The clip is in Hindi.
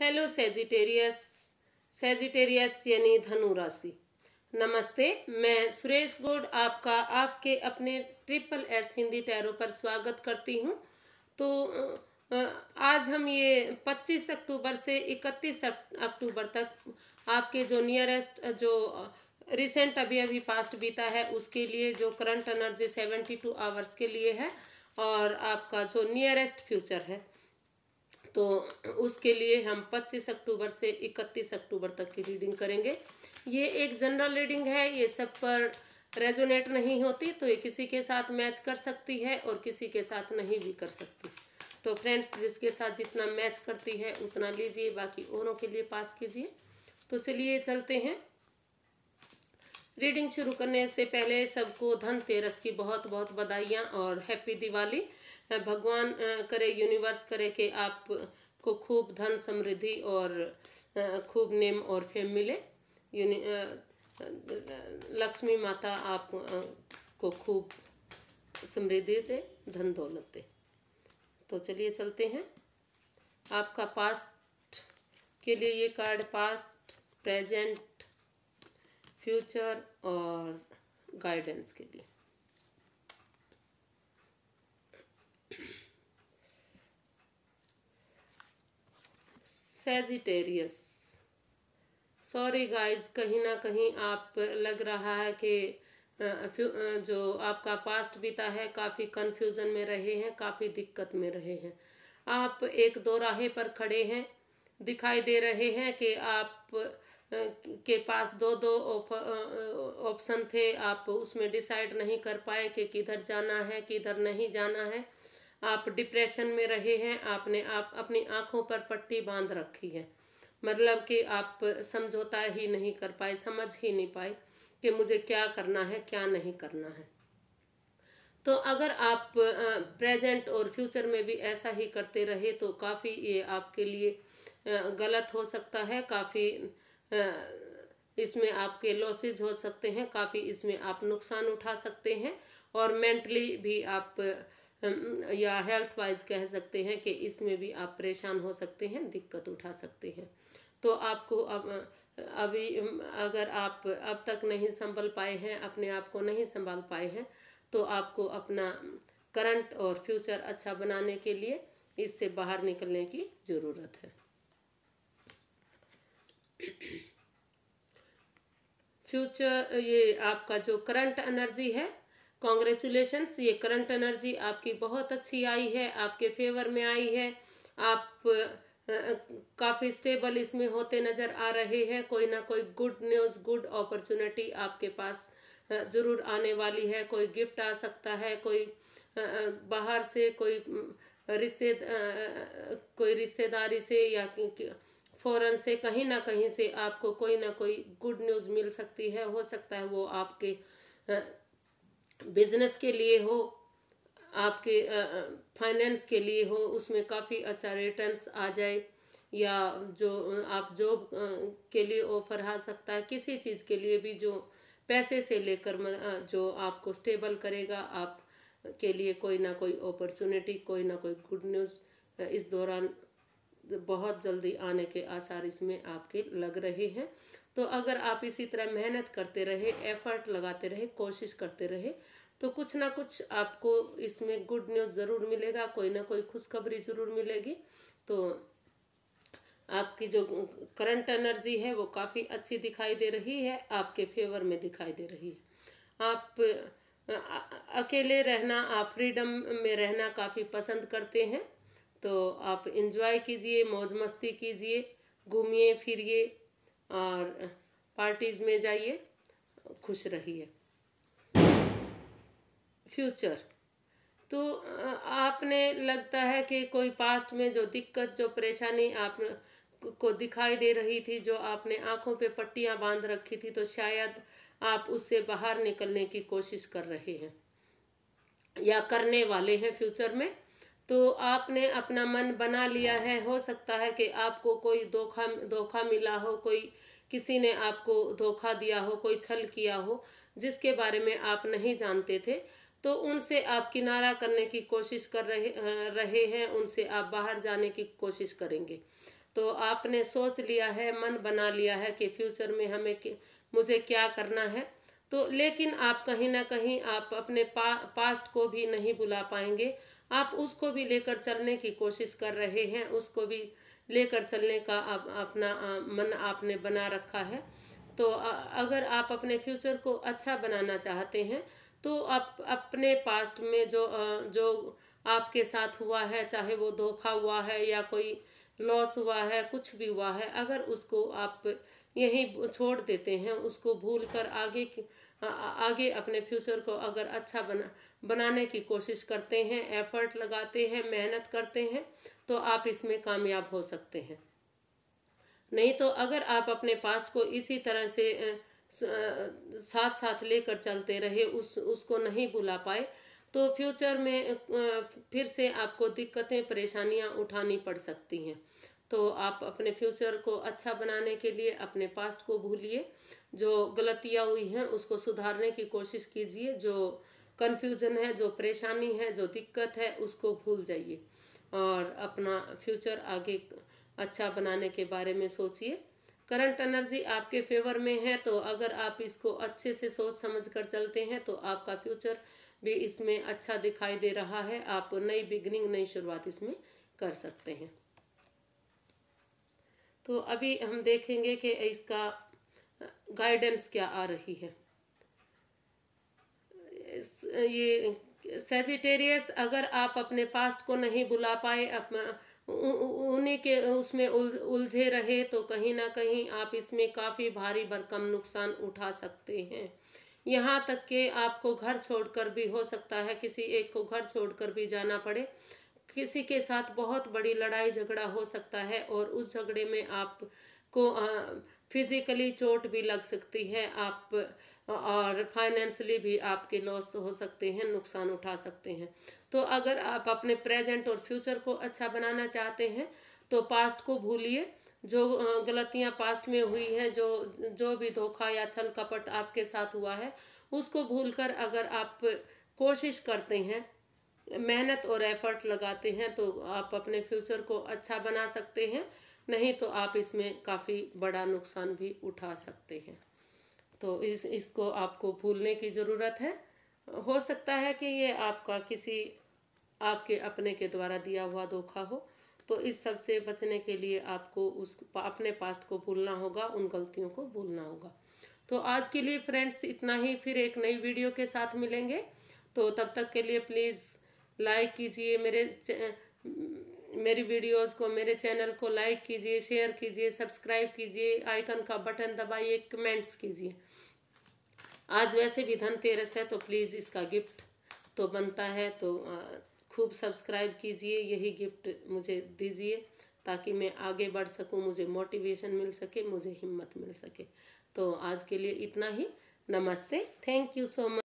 हेलो सेजिटेरियस सेजिटेरियस यानी धनु राशि नमस्ते मैं सुरेश गोड आपका आपके अपने ट्रिपल एस हिंदी टैरो पर स्वागत करती हूं तो आज हम ये 25 अक्टूबर से 31 अक्टूबर तक आपके जो नियरेस्ट जो रिसेंट अभी अभी पास्ट बीता है उसके लिए जो करंट एनर्जी 72 आवर्स के लिए है और आपका जो नियरेस्ट फ्यूचर है तो उसके लिए हम 25 अक्टूबर से 31 अक्टूबर तक की रीडिंग करेंगे ये एक जनरल रीडिंग है ये सब पर रेजोनेट नहीं होती तो ये किसी के साथ मैच कर सकती है और किसी के साथ नहीं भी कर सकती तो फ्रेंड्स जिसके साथ जितना मैच करती है उतना लीजिए बाकी औरों के लिए पास कीजिए तो चलिए चलते हैं रीडिंग शुरू करने से पहले सबको धनतेरस की बहुत बहुत बधाइयाँ और हैप्पी दिवाली भगवान करे यूनिवर्स करे कि आप को खूब धन समृद्धि और खूब नेम और फेम मिले यूनि लक्ष्मी माता आप को खूब समृद्धि दे धन दौलत दे तो चलिए चलते हैं आपका पास्ट के लिए ये कार्ड पास्ट प्रेजेंट फ्यूचर और गाइडेंस के लिए सेजिटेरियस सॉरी गाइस कहीं ना कहीं आप लग रहा है कि जो आपका पास्ट बीता है काफ़ी कंफ्यूजन में रहे हैं काफ़ी दिक्कत में रहे हैं आप एक दो राहे पर खड़े हैं दिखाई दे रहे हैं कि आप के पास दो दो ऑप्शन थे आप उसमें डिसाइड नहीं कर पाए कि किधर जाना है किधर नहीं जाना है आप डिप्रेशन में रहे हैं आपने आप अपनी आंखों पर पट्टी बांध रखी है मतलब कि आप समझौता ही नहीं कर पाए समझ ही नहीं पाए कि मुझे क्या करना है क्या नहीं करना है तो अगर आप प्रेजेंट और फ्यूचर में भी ऐसा ही करते रहे तो काफ़ी ये आपके लिए गलत हो सकता है काफ़ी इसमें आपके लॉसेज हो सकते हैं काफ़ी इसमें आप नुकसान उठा सकते हैं और मेंटली भी आप या हेल्थ वाइज कह सकते हैं कि इसमें भी आप परेशान हो सकते हैं दिक्कत उठा सकते हैं तो आपको अब अभी अगर आप अब तक नहीं संभल पाए हैं अपने आप को नहीं संभाल पाए हैं तो आपको अपना करंट और फ्यूचर अच्छा बनाने के लिए इससे बाहर निकलने की ज़रूरत है फ्यूचर ये आपका जो करंट एनर्जी है कॉन्ग्रेचुलेशंस ये करंट एनर्जी आपकी बहुत अच्छी आई है आपके फेवर में आई है आप काफ़ी स्टेबल इसमें होते नज़र आ रहे हैं कोई ना कोई गुड न्यूज़ गुड अपॉर्चुनिटी आपके पास ज़रूर आने वाली है कोई गिफ्ट आ सकता है कोई बाहर से कोई रिश्ते कोई रिश्तेदारी से या फ़ौरन से कहीं ना कहीं से आपको कोई ना कोई गुड न्यूज़ मिल सकती है हो सकता है वो आपके बिजनेस के लिए हो आपके फाइनेंस के लिए हो उसमें काफ़ी अच्छा रिटर्न्स आ जाए या जो आप जॉब के लिए ऑफर आ सकता है किसी चीज़ के लिए भी जो पैसे से लेकर जो आपको स्टेबल करेगा आप के लिए कोई ना कोई अपॉर्चुनिटी कोई ना कोई गुड न्यूज़ इस दौरान बहुत जल्दी आने के आसार इसमें आपके लग रहे हैं तो अगर आप इसी तरह मेहनत करते रहे एफर्ट लगाते रहे कोशिश करते रहे तो कुछ ना कुछ आपको इसमें गुड न्यूज़ ज़रूर मिलेगा कोई ना कोई खुशखबरी ज़रूर मिलेगी तो आपकी जो करंट एनर्जी है वो काफ़ी अच्छी दिखाई दे रही है आपके फेवर में दिखाई दे रही है आप अकेले रहना आप फ्रीडम में रहना काफ़ी पसंद करते हैं तो आप इंजॉय कीजिए मौज मस्ती कीजिए घूमिए फिरिए और पार्टीज़ में जाइए खुश रहिए फ्यूचर तो आपने लगता है कि कोई पास्ट में जो दिक्कत जो परेशानी आप को दिखाई दे रही थी जो आपने आंखों पे पट्टियां बांध रखी थी तो शायद आप उससे बाहर निकलने की कोशिश कर रहे हैं या करने वाले हैं फ्यूचर में तो आपने अपना मन बना लिया है हो सकता है कि आपको कोई धोखा धोखा मिला हो कोई किसी ने आपको धोखा दिया हो कोई छल किया हो जिसके बारे में आप नहीं जानते थे तो उनसे आप किनारा करने की कोशिश कर रहे रहे हैं उनसे आप बाहर जाने की कोशिश करेंगे तो आपने सोच लिया है मन बना लिया है कि फ्यूचर में हमें मुझे क्या करना है तो लेकिन आप कहीं ना कहीं आप अपने पा, पास्ट को भी नहीं बुला पाएंगे आप उसको भी लेकर चलने की कोशिश कर रहे हैं उसको भी लेकर चलने का आप अपना मन आपने बना रखा है तो अगर आप अपने फ्यूचर को अच्छा बनाना चाहते हैं तो आप अपने पास्ट में जो जो आपके साथ हुआ है चाहे वो धोखा हुआ है या कोई लॉस हुआ है कुछ भी हुआ है अगर उसको आप यहीं छोड़ देते हैं उसको भूल कर आगे आगे अपने फ्यूचर को अगर अच्छा बना बनाने की कोशिश करते हैं एफर्ट लगाते हैं मेहनत करते हैं तो आप इसमें कामयाब हो सकते हैं नहीं तो अगर आप अपने पास्ट को इसी तरह से साथ साथ लेकर चलते रहे उस उसको नहीं भुला पाए तो फ्यूचर में फिर से आपको दिक्कतें परेशानियां उठानी पड़ सकती हैं तो आप अपने फ्यूचर को अच्छा बनाने के लिए अपने पास्ट को भूलिए जो गलतियाँ हुई हैं उसको सुधारने की कोशिश कीजिए जो कन्फ्यूज़न है जो परेशानी है जो दिक्कत है उसको भूल जाइए और अपना फ्यूचर आगे अच्छा बनाने के बारे में सोचिए करंट एनर्जी आपके फेवर में है तो अगर आप इसको अच्छे से सोच समझ कर चलते हैं तो आपका फ्यूचर भी इसमें अच्छा दिखाई दे रहा है आप नई बिगनिंग नई शुरुआत इसमें कर सकते हैं तो अभी हम देखेंगे कि इसका गाइडेंस क्या आ रही है ये सेजिटेरियस अगर आप अपने पास्ट को नहीं बुला पाए अप, उन्हीं के उसमें उलझे रहे तो कहीं ना कहीं आप इसमें काफ़ी भारी भरकम नुकसान उठा सकते हैं यहाँ तक कि आपको घर छोड़कर भी हो सकता है किसी एक को घर छोड़कर भी जाना पड़े किसी के साथ बहुत बड़ी लड़ाई झगड़ा हो सकता है और उस झगड़े में आप को फिजिकली चोट भी लग सकती है आप और फाइनेंशली भी आपके लॉस हो सकते हैं नुकसान उठा सकते हैं तो अगर आप अपने प्रेजेंट और फ्यूचर को अच्छा बनाना चाहते हैं तो पास्ट को भूलिए जो गलतियां पास्ट में हुई हैं जो जो भी धोखा या छल कपट आपके साथ हुआ है उसको भूलकर अगर आप कोशिश करते हैं मेहनत और एफर्ट लगाते हैं तो आप अपने फ्यूचर को अच्छा बना सकते हैं नहीं तो आप इसमें काफ़ी बड़ा नुकसान भी उठा सकते हैं तो इस इसको आपको भूलने की ज़रूरत है हो सकता है कि ये आपका किसी आपके अपने के द्वारा दिया हुआ धोखा हो तो इस सब से बचने के लिए आपको उस अपने पास्ट को भूलना होगा उन गलतियों को भूलना होगा तो आज के लिए फ्रेंड्स इतना ही फिर एक नई वीडियो के साथ मिलेंगे तो तब तक के लिए प्लीज़ लाइक कीजिए मेरे मेरी वीडियोस को मेरे चैनल को लाइक कीजिए शेयर कीजिए सब्सक्राइब कीजिए आइकन का बटन दबाइए कमेंट्स कीजिए आज वैसे भी धनतेरस है तो प्लीज़ इसका गिफ्ट तो बनता है तो खूब सब्सक्राइब कीजिए यही गिफ्ट मुझे दीजिए ताकि मैं आगे बढ़ सकूं मुझे मोटिवेशन मिल सके मुझे हिम्मत मिल सके तो आज के लिए इतना ही नमस्ते थैंक यू सो मच